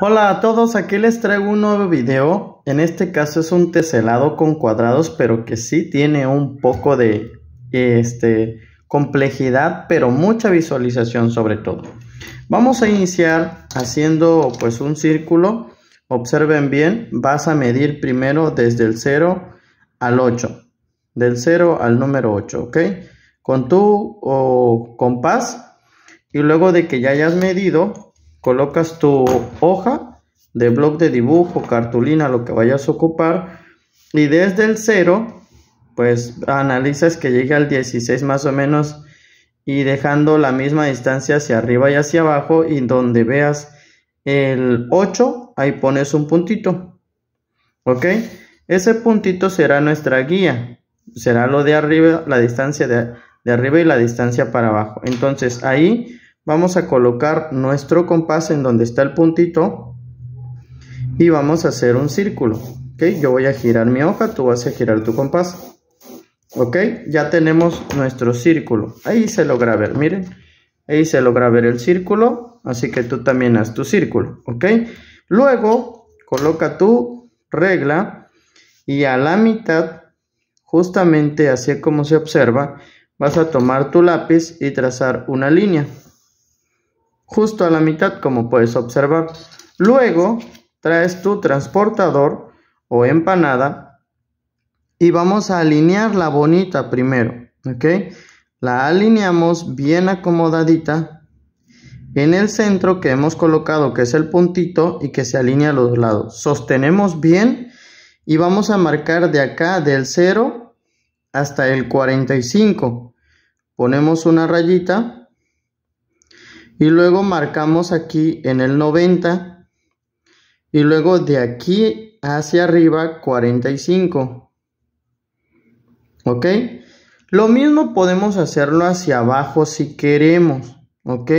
Hola a todos, aquí les traigo un nuevo video. En este caso es un teselado con cuadrados, pero que sí tiene un poco de este, complejidad, pero mucha visualización sobre todo. Vamos a iniciar haciendo pues un círculo. Observen bien, vas a medir primero desde el 0 al 8. Del 0 al número 8, ¿ok? Con tu compás. Y luego de que ya hayas medido, colocas tu hoja de blog de dibujo, cartulina, lo que vayas a ocupar y desde el 0 pues analizas que llegue al 16 más o menos y dejando la misma distancia hacia arriba y hacia abajo y donde veas el 8 ahí pones un puntito ok ese puntito será nuestra guía será lo de arriba la distancia de, de arriba y la distancia para abajo entonces ahí vamos a colocar nuestro compás en donde está el puntito y vamos a hacer un círculo ok yo voy a girar mi hoja tú vas a girar tu compás ok ya tenemos nuestro círculo ahí se logra ver miren ahí se logra ver el círculo así que tú también haz tu círculo ok luego coloca tu regla y a la mitad justamente así como se observa vas a tomar tu lápiz y trazar una línea justo a la mitad como puedes observar. Luego traes tu transportador o empanada y vamos a alinear la bonita primero, ¿ok? La alineamos bien acomodadita en el centro que hemos colocado que es el puntito y que se alinea a los lados. Sostenemos bien y vamos a marcar de acá del 0 hasta el 45. Ponemos una rayita y luego marcamos aquí en el 90 y luego de aquí hacia arriba 45 ok lo mismo podemos hacerlo hacia abajo si queremos ok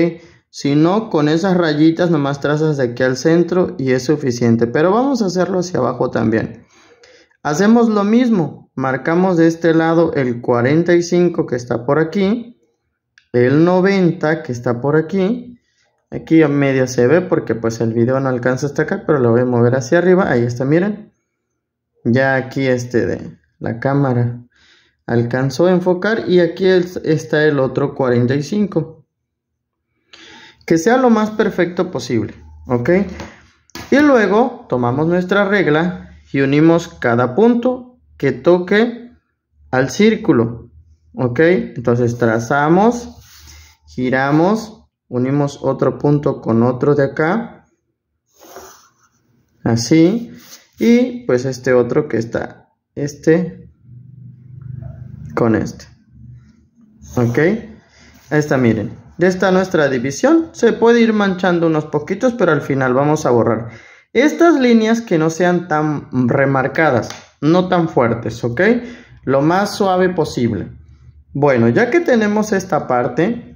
si no con esas rayitas nomás trazas de aquí al centro y es suficiente pero vamos a hacerlo hacia abajo también hacemos lo mismo marcamos de este lado el 45 que está por aquí el 90 que está por aquí. Aquí a media se ve porque pues el video no alcanza hasta acá, pero lo voy a mover hacia arriba. Ahí está, miren. Ya aquí este de la cámara alcanzó a enfocar y aquí está el otro 45. Que sea lo más perfecto posible, ¿ok? Y luego tomamos nuestra regla y unimos cada punto que toque al círculo, ¿ok? Entonces trazamos giramos, unimos otro punto con otro de acá, así, y pues este otro que está, este con este, ok, esta miren, De esta nuestra división, se puede ir manchando unos poquitos, pero al final vamos a borrar estas líneas que no sean tan remarcadas, no tan fuertes, ok, lo más suave posible. Bueno, ya que tenemos esta parte,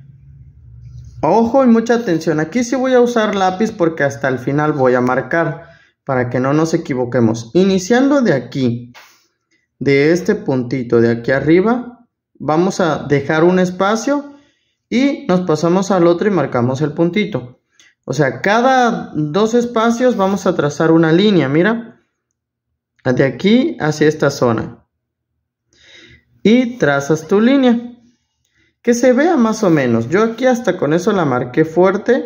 Ojo y mucha atención, aquí sí voy a usar lápiz porque hasta el final voy a marcar para que no nos equivoquemos. Iniciando de aquí, de este puntito de aquí arriba, vamos a dejar un espacio y nos pasamos al otro y marcamos el puntito. O sea, cada dos espacios vamos a trazar una línea, mira, de aquí hacia esta zona. Y trazas tu línea que se vea más o menos. Yo aquí hasta con eso la marqué fuerte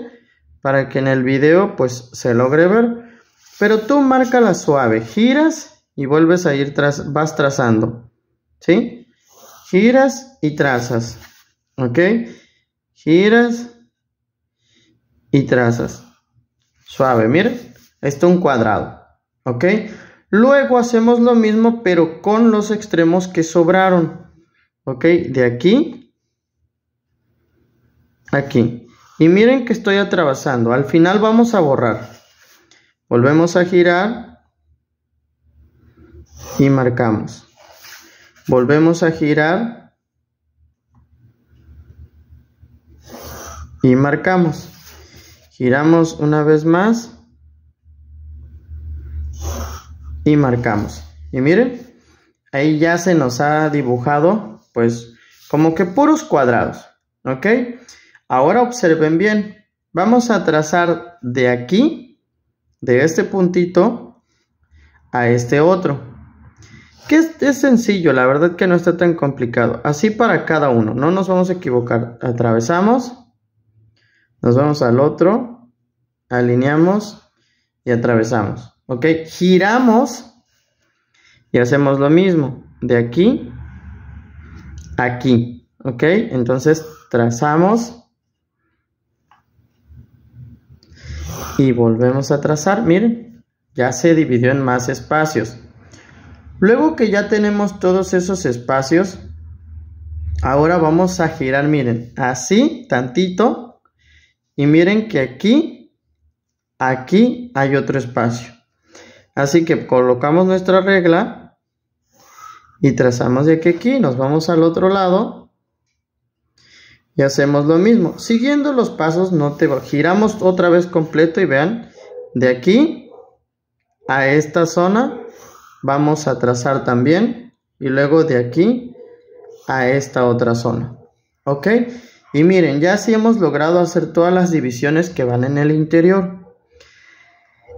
para que en el video pues se logre ver. Pero tú marca la suave, giras y vuelves a ir tras, vas trazando, ¿sí? Giras y trazas, ¿ok? Giras y trazas. Suave, mira, esto un cuadrado, ¿ok? Luego hacemos lo mismo pero con los extremos que sobraron, ¿ok? De aquí Aquí. Y miren que estoy atravesando. Al final vamos a borrar. Volvemos a girar. Y marcamos. Volvemos a girar. Y marcamos. Giramos una vez más. Y marcamos. Y miren, ahí ya se nos ha dibujado, pues, como que puros cuadrados. ¿Ok? Ahora observen bien. Vamos a trazar de aquí, de este puntito, a este otro. Que es, sencillo, la verdad que no está tan complicado. Así para cada uno, no nos vamos a equivocar. Atravesamos, nos vamos al otro, alineamos y atravesamos. ¿Ok? Giramos y hacemos lo mismo. De aquí, aquí. ¿Ok? Entonces trazamos y volvemos a trazar. Miren, ya se dividió en más espacios. Luego que ya tenemos todos esos espacios, ahora vamos a girar, miren, así, tantito. Y miren que aquí, aquí hay otro espacio. Así que colocamos nuestra regla y trazamos de aquí, aquí, nos vamos al otro lado y hacemos lo mismo. Siguiendo los pasos, no te giramos otra vez completo y vean, de aquí a esta zona vamos a trazar también y luego de aquí a esta otra zona. ¿Ok? Y miren, ya así hemos logrado hacer todas las divisiones que van en el interior.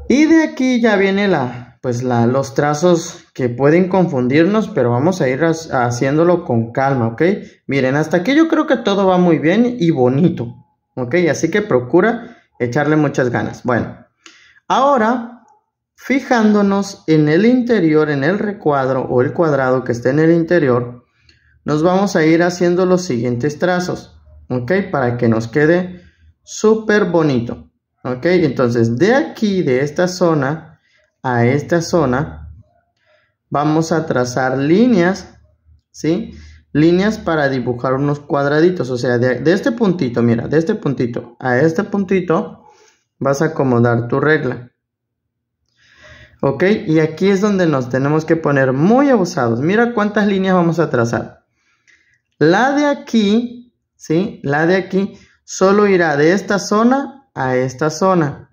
Y de aquí ya viene la, pues los trazos que pueden confundirnos, pero vamos a ir haciéndolo con calma, ¿ok? Miren, hasta aquí yo creo que todo va muy bien y bonito, ¿ok? Así que procura echarle muchas ganas. Bueno, ahora fijándonos en el interior, en el recuadro o el cuadrado que esté en el interior, nos vamos a ir haciendo los siguientes trazos, ¿ok? Para que nos quede súper bonito, ¿ok? Entonces, de aquí, de esta zona, a esta zona, vamos a trazar líneas, ¿sí? Líneas para dibujar unos cuadraditos, o sea, de, este puntito, mira, de este puntito a este puntito vas a acomodar tu regla. ¿Ok? Y aquí es donde nos tenemos que poner muy abusados. Mira cuántas líneas vamos a trazar. La de aquí, ¿sí? La de aquí solo irá de esta zona a esta zona.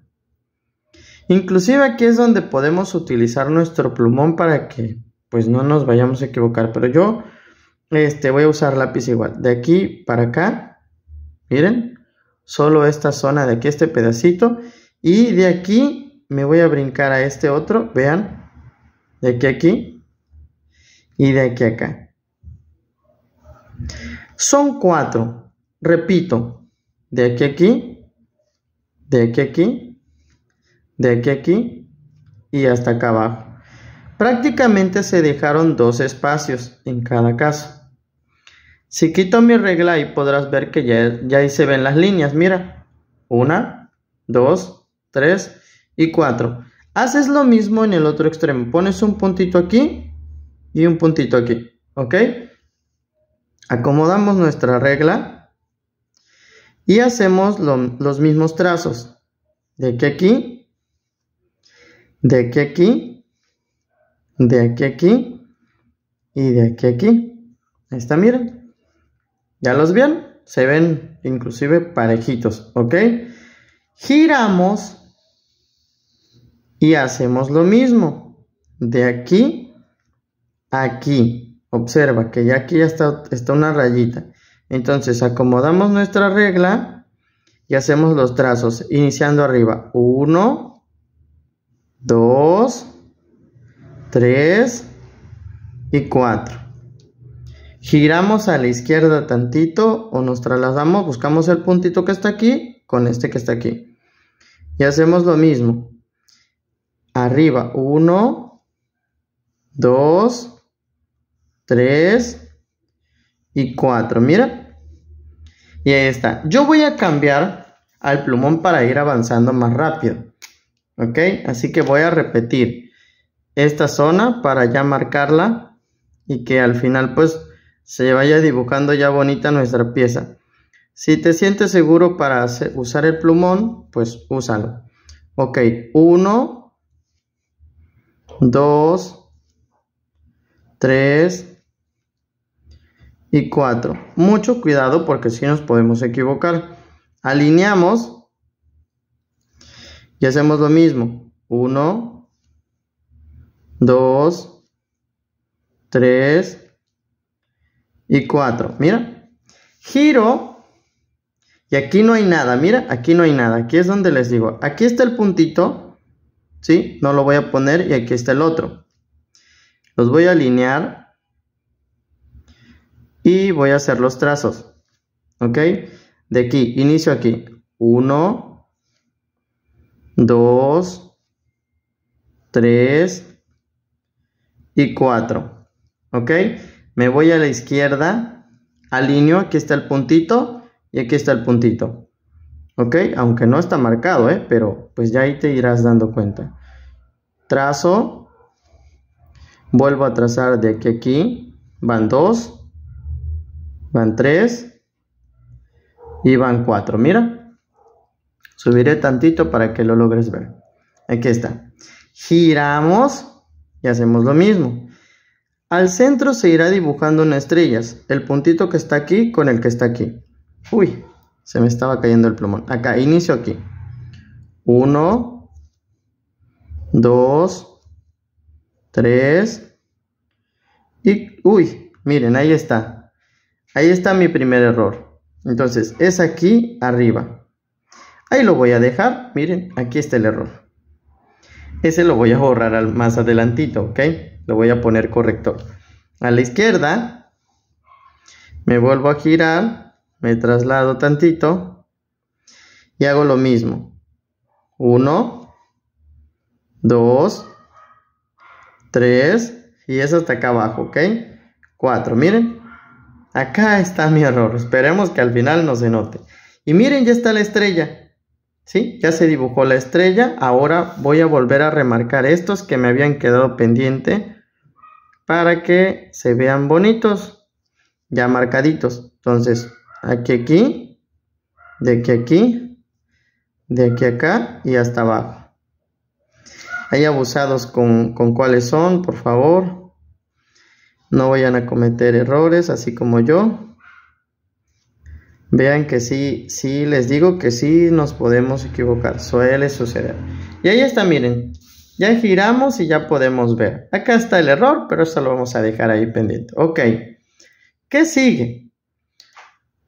Inclusive aquí es donde podemos utilizar nuestro plumón para que pues no nos vayamos a equivocar. Pero yo este, voy a usar lápiz igual. De aquí para acá, miren, solo esta zona de aquí, este pedacito. Y de aquí me voy a brincar a este otro, vean, de aquí a aquí y de aquí a acá. Son cuatro, repito, de aquí a aquí, de aquí a aquí de aquí aquí y hasta acá abajo. Prácticamente se dejaron dos espacios en cada caso. Si quito mi regla y podrás ver que ya, ya ahí se ven las líneas, mira. Una, dos, tres y cuatro. Haces lo mismo en el otro extremo. Pones un puntito aquí y un puntito aquí, ¿ok? Acomodamos nuestra regla y hacemos los mismos trazos. De aquí aquí de aquí aquí, de aquí aquí y de aquí aquí. Ahí está, miren. ¿Ya los vieron? Se ven inclusive parejitos, ¿ok? Giramos y hacemos lo mismo. De aquí aquí. Observa que ya aquí ya está, está una rayita. Entonces acomodamos nuestra regla y hacemos los trazos. Iniciando arriba. 1, 2, 3 y 4. Giramos a la izquierda tantito o nos trasladamos, buscamos el puntito que está aquí con este que está aquí. Y hacemos lo mismo. Arriba 1, 2, 3 y 4. Mira. Y ahí está. Yo voy a cambiar al plumón para ir avanzando más rápido. ¿Ok? Así que voy a repetir esta zona para ya marcarla y que al final pues se vaya dibujando ya bonita nuestra pieza. Si te sientes seguro para usar el plumón, pues úsalo. Ok, 1, 2, 3 y 4. Mucho cuidado porque si nos podemos equivocar. Alineamos y hacemos lo mismo. 1, 2, 3 y 4. Mira, giro y aquí no hay nada. Mira, aquí no hay nada. Aquí es donde les digo. Aquí está el puntito. ¿Sí? No lo voy a poner y aquí está el otro. Los voy a alinear y voy a hacer los trazos. ¿Ok? De aquí, inicio aquí. 1, 2, 3 y 4. ¿Ok? Me voy a la izquierda, alineo, aquí está el puntito y aquí está el puntito. ¿Ok? Aunque no está marcado, ¿eh? Pero pues ya ahí te irás dando cuenta. Trazo, vuelvo a trazar de aquí a aquí, van 2, van 3 y van 4. Mira, Subiré tantito para que lo logres ver. Aquí está. Giramos y hacemos lo mismo. Al centro se irá dibujando unas estrellas. El puntito que está aquí con el que está aquí. Uy, se me estaba cayendo el plumón. Acá, inicio aquí. Uno, dos, tres Y, uy, miren, ahí está. Ahí está mi primer error. Entonces, es aquí arriba. Ahí lo voy a dejar. Miren, aquí está el error. Ese lo voy a borrar más adelantito, ¿ok? Lo voy a poner corrector. A la izquierda, me vuelvo a girar, me traslado tantito y hago lo mismo. uno dos tres y eso hasta acá abajo, ¿ok? Cuatro. miren. Acá está mi error. Esperemos que al final no se note. Y miren, ya está la estrella. Ya se dibujó la estrella. Ahora voy a volver a remarcar estos que me habían quedado pendiente para que se vean bonitos, ya marcaditos. Entonces, aquí, aquí, de aquí, aquí, de aquí, acá y hasta abajo. Hay abusados con, con cuáles son, por favor. No vayan a cometer errores, así como yo. Vean que sí, sí, les digo que sí nos podemos equivocar, suele suceder. Y ahí está, miren, ya giramos y ya podemos ver. Acá está el error, pero eso lo vamos a dejar ahí pendiente. Ok, ¿qué sigue?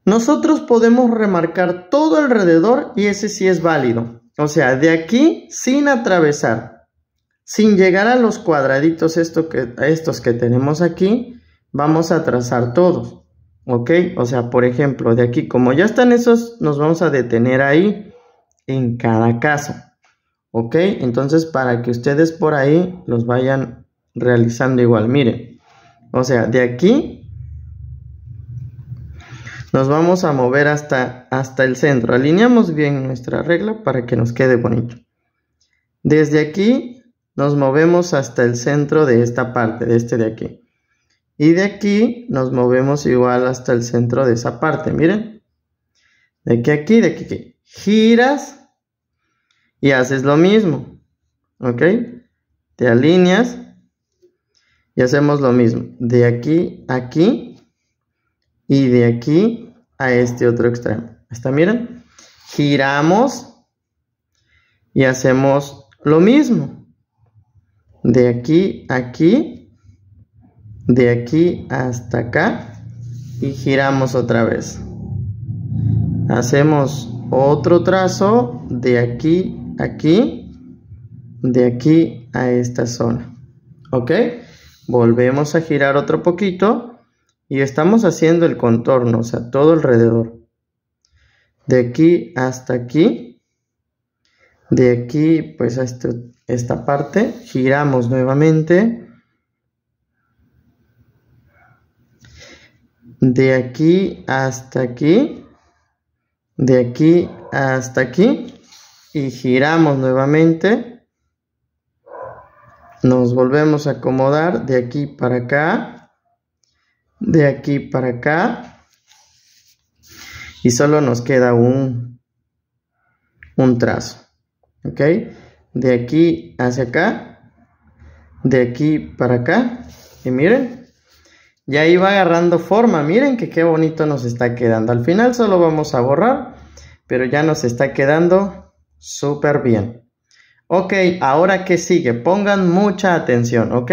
Nosotros podemos remarcar todo alrededor y ese sí es válido. O sea, de aquí sin atravesar, sin llegar a los cuadraditos esto que, estos que tenemos aquí, vamos a trazar todos. ¿Ok? O sea, por ejemplo, de aquí, como ya están esos, nos vamos a detener ahí en cada caso. ¿Ok? Entonces, para que ustedes por ahí los vayan realizando igual. Miren, o sea, de aquí nos vamos a mover hasta, hasta el centro. Alineamos bien nuestra regla para que nos quede bonito. Desde aquí nos movemos hasta el centro de esta parte, de este de aquí. Y de aquí nos movemos igual hasta el centro de esa parte, miren. De aquí a aquí, de aquí, Giras y haces lo mismo, ¿ok? Te alineas y hacemos lo mismo. De aquí a aquí y de aquí a este otro extremo. ¿Está? Miren. Giramos y hacemos lo mismo. De aquí a aquí de aquí hasta acá y giramos otra vez hacemos otro trazo de aquí a aquí de aquí a esta zona ok volvemos a girar otro poquito y estamos haciendo el contorno o sea todo alrededor de aquí hasta aquí de aquí pues a este, esta parte giramos nuevamente de aquí hasta aquí, de aquí hasta aquí y giramos nuevamente. Nos volvemos a acomodar de aquí para acá, de aquí para acá y solo nos queda un, un trazo, ¿ok? De aquí hacia acá, de aquí para acá y miren, y ahí va agarrando forma. Miren que qué bonito nos está quedando. Al final solo vamos a borrar, pero ya nos está quedando súper bien. Ok, ahora que sigue, pongan mucha atención, ¿ok?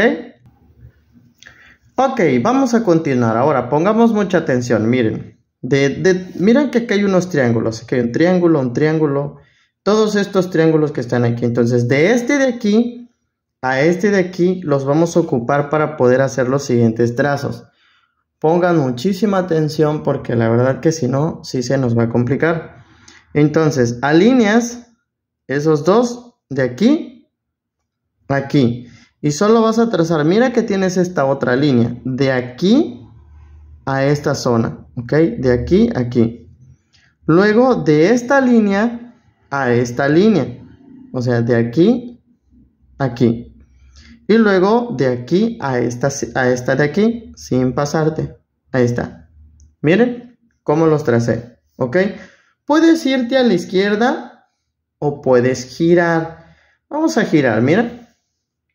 Ok, vamos a continuar. Ahora pongamos mucha atención, miren. De, de, miren que aquí hay unos triángulos. Aquí hay un triángulo, un triángulo. Todos estos triángulos que están aquí. Entonces, de este de aquí a este de aquí los vamos a ocupar para poder hacer los siguientes trazos. Pongan muchísima atención porque la verdad que si no, sí se nos va a complicar. Entonces, alineas esos dos de aquí, aquí. Y solo vas a trazar, mira que tienes esta otra línea, de aquí a esta zona, ¿ok? De aquí a aquí. Luego de esta línea a esta línea, o sea, de aquí a aquí. Y luego de aquí a esta, a esta de aquí, sin pasarte. Ahí está. Miren cómo los tracé. ¿Ok? Puedes irte a la izquierda o puedes girar. Vamos a girar, mira.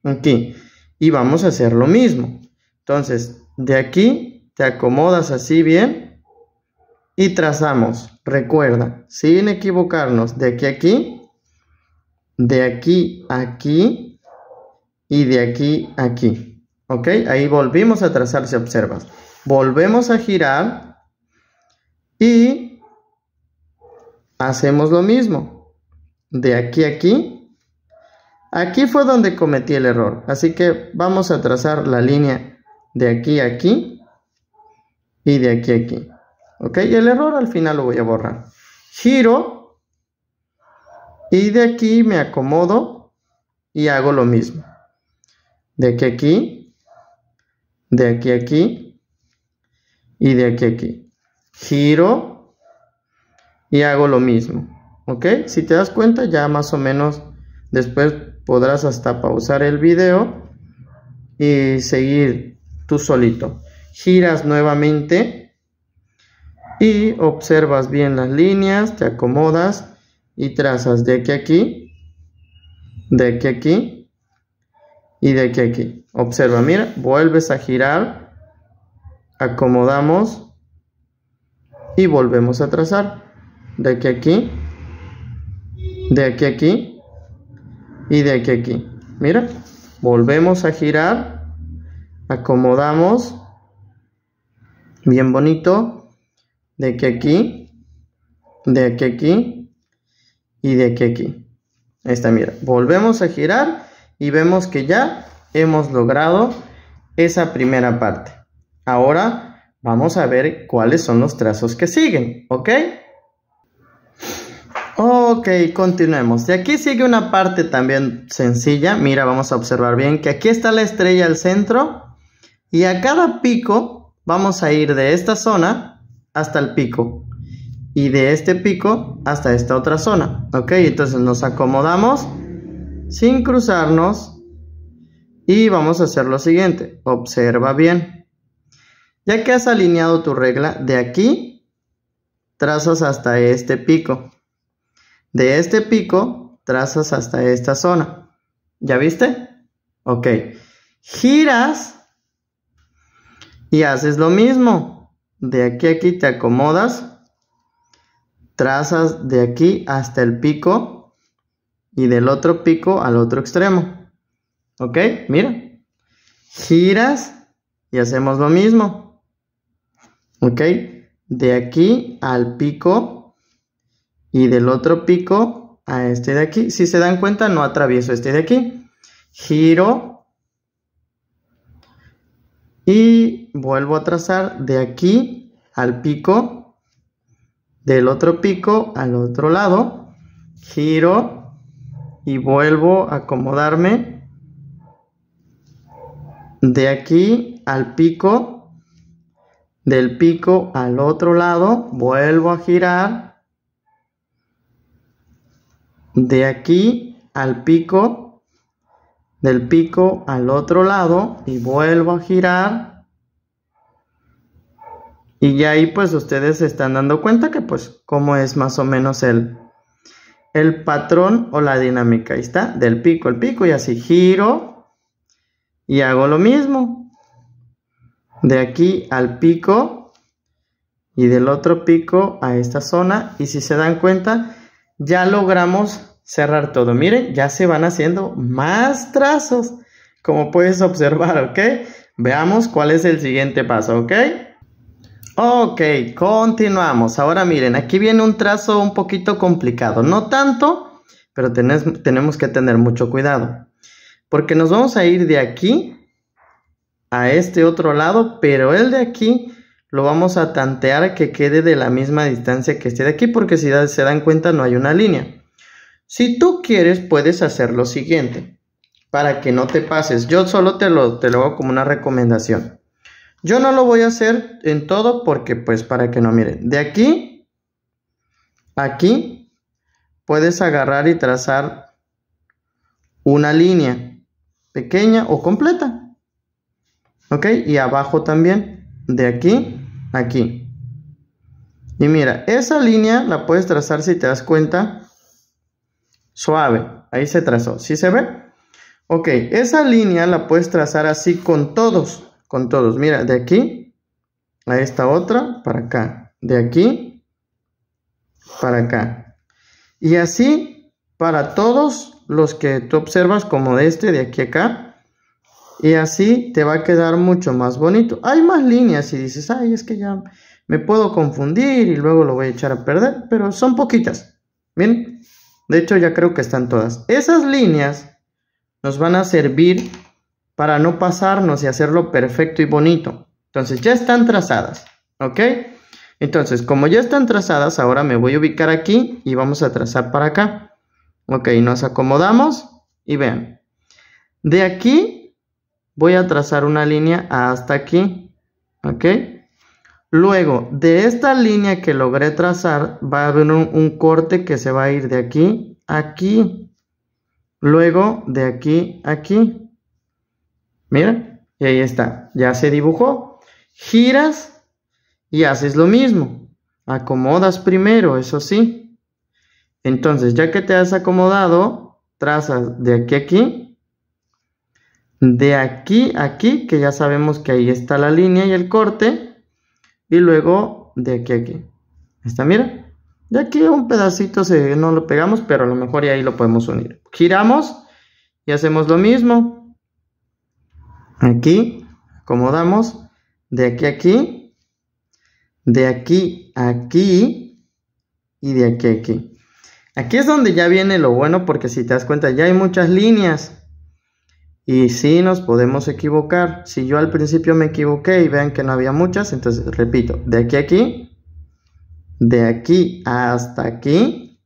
Aquí. Y vamos a hacer lo mismo. Entonces, de aquí te acomodas así bien y trazamos. Recuerda, sin equivocarnos, de aquí a aquí, de aquí a aquí y de aquí a aquí. ¿Ok? Ahí volvimos a trazar, si observas. Volvemos a girar y hacemos lo mismo. De aquí a aquí. Aquí fue donde cometí el error. Así que vamos a trazar la línea de aquí a aquí y de aquí a aquí. ¿Ok? Y el error al final lo voy a borrar. Giro y de aquí me acomodo y hago lo mismo de aquí aquí, de aquí aquí y de aquí aquí. Giro y hago lo mismo. ¿Ok? Si te das cuenta ya más o menos después podrás hasta pausar el video y seguir tú solito. Giras nuevamente y observas bien las líneas, te acomodas y trazas de aquí a aquí, de aquí a aquí y de aquí aquí. Observa, mira, vuelves a girar, acomodamos y volvemos a trazar. De aquí a aquí, de aquí aquí y de aquí aquí. Mira, volvemos a girar, acomodamos, bien bonito, de aquí aquí, de aquí aquí y de aquí aquí. Ahí está, mira, volvemos a girar y vemos que ya hemos logrado esa primera parte. Ahora vamos a ver cuáles son los trazos que siguen, ¿ok? Ok, continuemos. De aquí sigue una parte también sencilla. Mira, vamos a observar bien que aquí está la estrella al centro y a cada pico vamos a ir de esta zona hasta el pico y de este pico hasta esta otra zona. Ok, entonces nos acomodamos sin cruzarnos y vamos a hacer lo siguiente. Observa bien. Ya que has alineado tu regla, de aquí trazas hasta este pico. De este pico trazas hasta esta zona. ¿Ya viste? Ok. Giras y haces lo mismo. De aquí a aquí te acomodas. Trazas de aquí hasta el pico y del otro pico al otro extremo. ¿Ok? Mira. Giras y hacemos lo mismo. ¿Ok? De aquí al pico y del otro pico a este de aquí. Si se dan cuenta, no atravieso este de aquí. Giro y vuelvo a trazar de aquí al pico, del otro pico al otro lado. Giro y vuelvo a acomodarme de aquí al pico del pico al otro lado vuelvo a girar de aquí al pico del pico al otro lado y vuelvo a girar y ya ahí pues ustedes se están dando cuenta que pues cómo es más o menos el, el patrón o la dinámica. está, del pico al pico y así giro y hago lo mismo. De aquí al pico y del otro pico a esta zona. Y si se dan cuenta, ya logramos cerrar todo. Miren, ya se van haciendo más trazos, como puedes observar, ¿ok? Veamos cuál es el siguiente paso, ¿ok? Ok, continuamos. Ahora miren, aquí viene un trazo un poquito complicado. No tanto, pero tenemos que tener mucho cuidado. Porque nos vamos a ir de aquí a este otro lado, pero el de aquí lo vamos a tantear que quede de la misma distancia que este de aquí, porque si se dan cuenta no hay una línea. Si tú quieres, puedes hacer lo siguiente, para que no te pases. Yo solo te lo, te lo hago como una recomendación. Yo no lo voy a hacer en todo porque pues para que no miren. De aquí, aquí, puedes agarrar y trazar una línea pequeña o completa. ¿Ok? Y abajo también, de aquí, aquí. Y mira, esa línea la puedes trazar si te das cuenta. Suave, ahí se trazó. ¿Sí se ve? Ok, esa línea la puedes trazar así con todos con todos. Mira, de aquí a esta otra para acá. De aquí para acá. Y así para todos los que tú observas como de este, de aquí a acá. Y así te va a quedar mucho más bonito. Hay más líneas y dices, ay, es que ya me puedo confundir y luego lo voy a echar a perder. Pero son poquitas. Bien. De hecho, ya creo que están todas. Esas líneas nos van a servir para no pasarnos y hacerlo perfecto y bonito. Entonces ya están trazadas, ¿ok? Entonces, como ya están trazadas, ahora me voy a ubicar aquí y vamos a trazar para acá. Ok, nos acomodamos y vean. De aquí voy a trazar una línea hasta aquí, ¿ok? Luego, de esta línea que logré trazar, va a haber un, corte que se va a ir de aquí a aquí. Luego, de aquí a aquí mira, y ahí está, ya se dibujó. Giras y haces lo mismo. Acomodas primero, eso sí. Entonces, ya que te has acomodado, trazas de aquí a aquí, de aquí a aquí, que ya sabemos que ahí está la línea y el corte, y luego de aquí a aquí. Está, mira. De aquí un pedacito no lo pegamos, pero a lo mejor y ahí lo podemos unir. Giramos y hacemos lo mismo. Aquí, acomodamos. De aquí a aquí. De aquí a aquí. Y de aquí a aquí. Aquí es donde ya viene lo bueno porque si te das cuenta ya hay muchas líneas. Y sí nos podemos equivocar. Si yo al principio me equivoqué y vean que no había muchas, entonces repito, de aquí a aquí, de aquí hasta aquí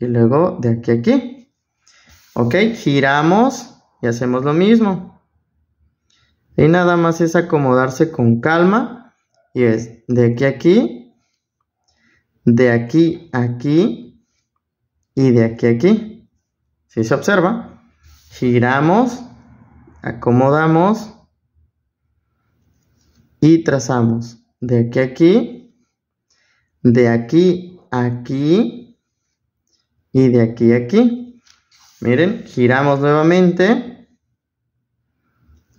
y luego de aquí a aquí. Ok, giramos y hacemos lo mismo. Y nada más es acomodarse con calma. Y es de aquí a aquí, de aquí a aquí y de aquí a aquí. Si se observa, giramos, acomodamos y trazamos de aquí a aquí, de aquí a aquí y de aquí a aquí. Miren, giramos nuevamente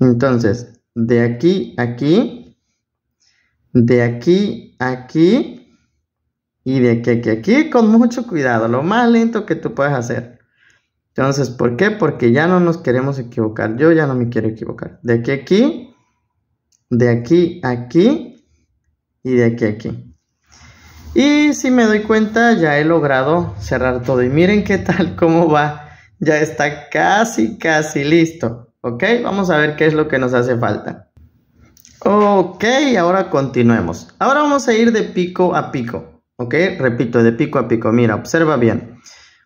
entonces, de aquí aquí, de aquí aquí y de aquí aquí, aquí con mucho cuidado, lo más lento que tú puedas hacer. Entonces, ¿por qué? Porque ya no nos queremos equivocar. Yo ya no me quiero equivocar. De aquí aquí, de aquí aquí y de aquí aquí. Y si me doy cuenta, ya he logrado cerrar todo. Y miren qué tal, cómo va. Ya está casi, casi listo. Ok, vamos a ver qué es lo que nos hace falta. Ok, ahora continuemos. Ahora vamos a ir de pico a pico. Ok, repito, de pico a pico. Mira, observa bien.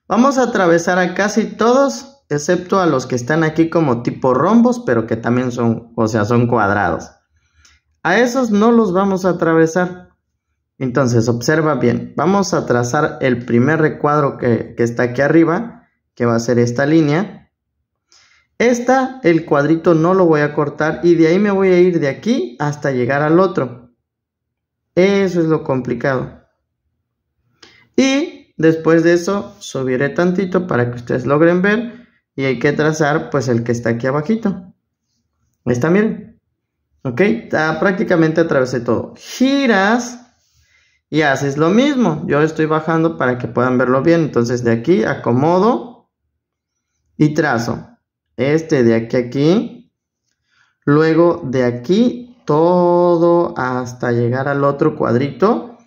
Vamos a atravesar a casi todos, excepto a los que están aquí como tipo rombos, pero que también son, o sea, son cuadrados. A esos no los vamos a atravesar. Entonces, observa bien. Vamos a trazar el primer recuadro que, que está aquí arriba, que va a ser esta línea. Esta, el cuadrito no lo voy a cortar y de ahí me voy a ir de aquí hasta llegar al otro. Eso es lo complicado. Y después de eso, subiré tantito para que ustedes logren ver. Y hay que trazar pues el que está aquí abajito. Está bien Ok, está prácticamente atravesé todo. Giras y haces lo mismo. Yo estoy bajando para que puedan verlo bien. Entonces de aquí acomodo y trazo. Este de aquí aquí. Luego de aquí todo hasta llegar al otro cuadrito.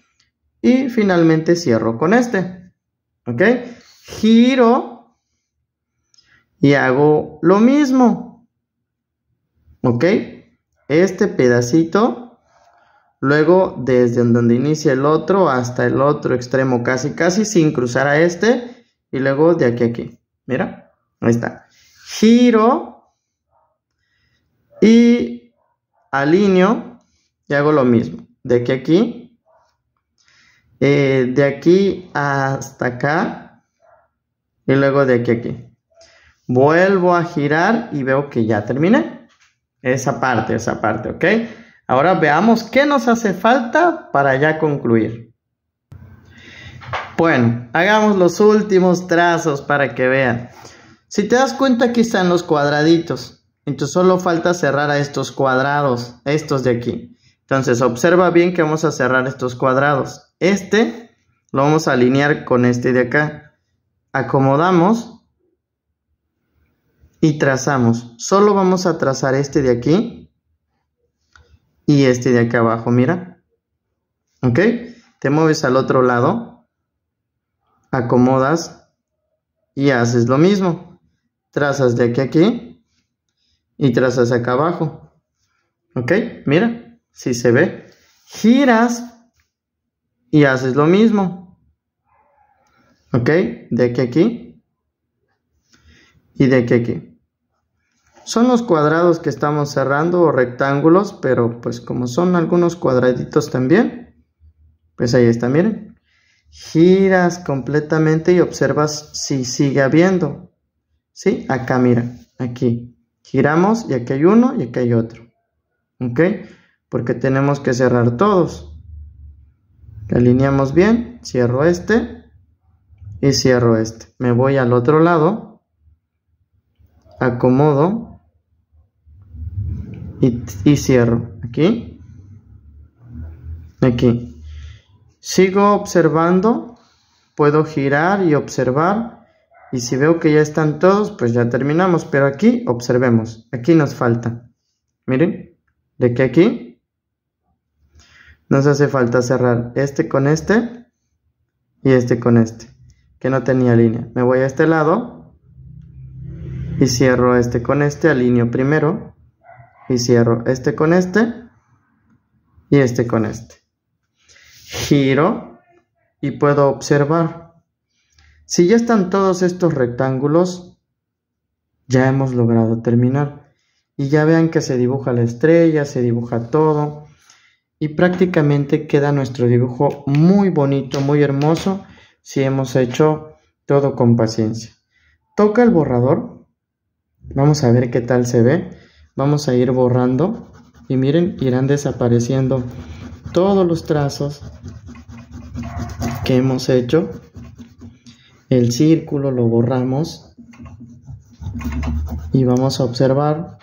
Y finalmente cierro con este. ¿Ok? Giro. Y hago lo mismo. ¿Ok? Este pedacito. Luego, desde donde inicia el otro hasta el otro extremo, casi, casi, sin cruzar a este. Y luego de aquí aquí. Mira, ahí está giro y alineo y hago lo mismo. De aquí aquí, eh, de aquí hasta acá y luego de aquí aquí. Vuelvo a girar y veo que ya terminé. Esa parte, esa parte, ¿ok? Ahora veamos qué nos hace falta para ya concluir. Bueno, hagamos los últimos trazos para que vean. Si te das cuenta aquí están los cuadraditos, entonces solo falta cerrar a estos cuadrados, estos de aquí. Entonces observa bien que vamos a cerrar estos cuadrados. Este lo vamos a alinear con este de acá. Acomodamos y trazamos. Solo vamos a trazar este de aquí y este de acá abajo, mira. ¿Ok? Te mueves al otro lado, acomodas y haces lo mismo trazas de aquí a aquí y trazas acá abajo. ¿Ok? Mira, si se ve. Giras y haces lo mismo. ¿Ok? De aquí aquí y de aquí aquí. Son los cuadrados que estamos cerrando o rectángulos, pero pues como son algunos cuadraditos también, pues ahí está, miren. Giras completamente y observas si sigue habiendo. ¿Sí? Acá, mira, aquí. Giramos y aquí hay uno y aquí hay otro. ¿Ok? Porque tenemos que cerrar todos. Alineamos bien, cierro este y cierro este. Me voy al otro lado, acomodo y, y cierro. Aquí, aquí. Sigo observando, puedo girar y observar y si veo que ya están todos, pues ya terminamos. Pero aquí, observemos, aquí nos falta. Miren, de que aquí nos hace falta cerrar este con este y este con este, que no tenía línea. Me voy a este lado y cierro este con este, alineo primero y cierro este con este y este con este. Giro y puedo observar si ya están todos estos rectángulos, ya hemos logrado terminar. Y ya vean que se dibuja la estrella, se dibuja todo. Y prácticamente queda nuestro dibujo muy bonito, muy hermoso, si hemos hecho todo con paciencia. Toca el borrador. Vamos a ver qué tal se ve. Vamos a ir borrando. Y miren, irán desapareciendo todos los trazos que hemos hecho el círculo, lo borramos y vamos a observar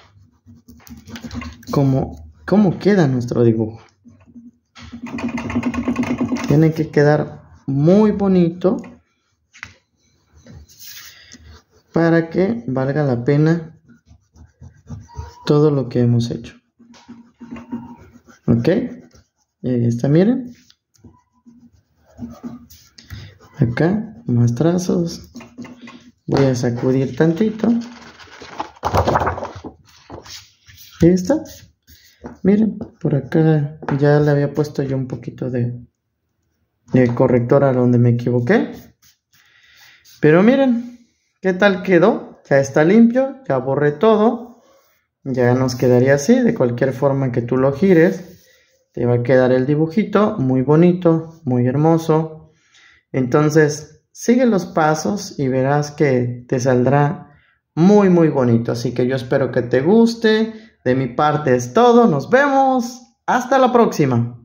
cómo, cómo queda nuestro dibujo. Tiene que quedar muy bonito para que valga la pena todo lo que hemos hecho. ¿Ok? ahí está, miren. Acá más trazos. Voy a sacudir tantito. está Miren, por acá ya le había puesto yo un poquito de, corrector a donde me equivoqué. Pero miren, ¿qué tal quedó? Ya está limpio, ya borré todo. Ya nos quedaría así, de cualquier forma que tú lo gires, te va a quedar el dibujito muy bonito, muy hermoso. Entonces, Sigue los pasos y verás que te saldrá muy, muy bonito. Así que yo espero que te guste. De mi parte es todo. Nos vemos. Hasta la próxima.